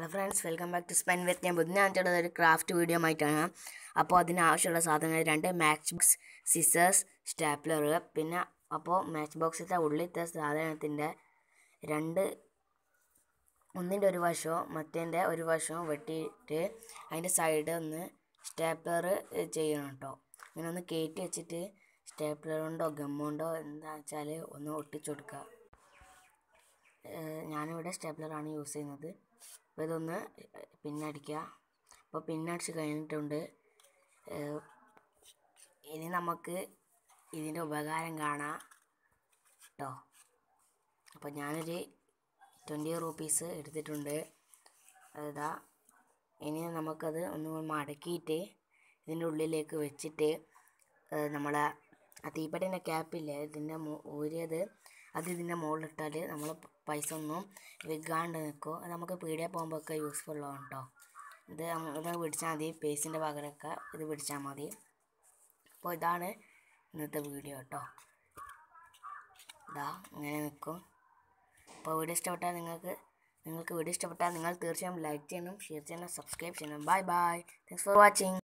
hello friends welcome back to സ്പെൻ with ഞാൻ ബുധനാഴ്ചയുടെ ഒരു ക്രാഫ്റ്റ് വീഡിയോ ആയിട്ടാണ് അപ്പോൾ ആവശ്യമുള്ള സാധനങ്ങൾ രണ്ട് മാച്ച് ബോക്സ് സിസേഴ്സ് സ്റ്റാപ്ലർ പിന്നെ അപ്പോൾ മാച്ച് ബോക്സിലത്തെ ഉള്ളിലത്തെ സാധനത്തിൻ്റെ രണ്ട് ഒന്നിൻ്റെ ഒരു വശവും മറ്റേൻ്റെ ഒരു വശവും വെട്ടിയിട്ട് അതിൻ്റെ സൈഡ് ഒന്ന് സ്റ്റാപ്ലർ ചെയ്യണം കേട്ടോ ഇങ്ങനെ ഒന്ന് കയറ്റി വെച്ചിട്ട് സ്റ്റാപ്ലർ കൊണ്ടോ ഗം കൊണ്ടോ എന്താ വെച്ചാൽ ഒന്ന് ഒട്ടിച്ചു കൊടുക്കുക ഞാനിവിടെ സ്റ്റാപ്ലറാണ് യൂസ് ചെയ്യുന്നത് അപ്പോൾ ഇതൊന്ന് പിന്നടിക്കുക അപ്പോൾ പിന്നടിച്ച് കഴിഞ്ഞിട്ടുണ്ട് ഇനി നമുക്ക് ഇതിൻ്റെ ഉപകാരം കാണാം കേട്ടോ അപ്പോൾ ഞാനൊരു ട്വൻറ്റി റുപ്പീസ് എടുത്തിട്ടുണ്ട് അതാ ഇനി നമുക്കത് ഒന്ന് മടക്കിയിട്ട് ഇതിൻ്റെ ഉള്ളിലേക്ക് വെച്ചിട്ട് നമ്മളെ ആ തീപ്പെട്ടിൻ്റെ ക്യാപ്പില്ലേ ഇതിൻ്റെ ഊരിയത് അത് ഇതിൻ്റെ മുകളിലിട്ടാൽ നമ്മൾ പൈസ ഒന്നും വിൽക്കാണ്ട് നിൽക്കും അത് നമുക്ക് പീടിക പോകുമ്പോഴൊക്കെ ആണ് കേട്ടോ ഇത് ഇത് പിടിച്ചാൽ മതി പേസിൻ്റെ പകരമൊക്കെ ഇത് പിടിച്ചാൽ മതി അപ്പോൾ ഇതാണ് ഇന്നത്തെ വീഡിയോ കേട്ടോ ഇതാ ഇങ്ങനെ നിൽക്കും അപ്പോൾ വീഡിയോ ഇഷ്ടപ്പെട്ടാൽ നിങ്ങൾക്ക് നിങ്ങൾക്ക് വീഡിയോ ഇഷ്ടപ്പെട്ടാൽ നിങ്ങൾ തീർച്ചയായും ലൈക്ക് ചെയ്യണം ഷെയർ ചെയ്യണം സബ്സ്ക്രൈബ് ചെയ്യണം bye bye thanks for watching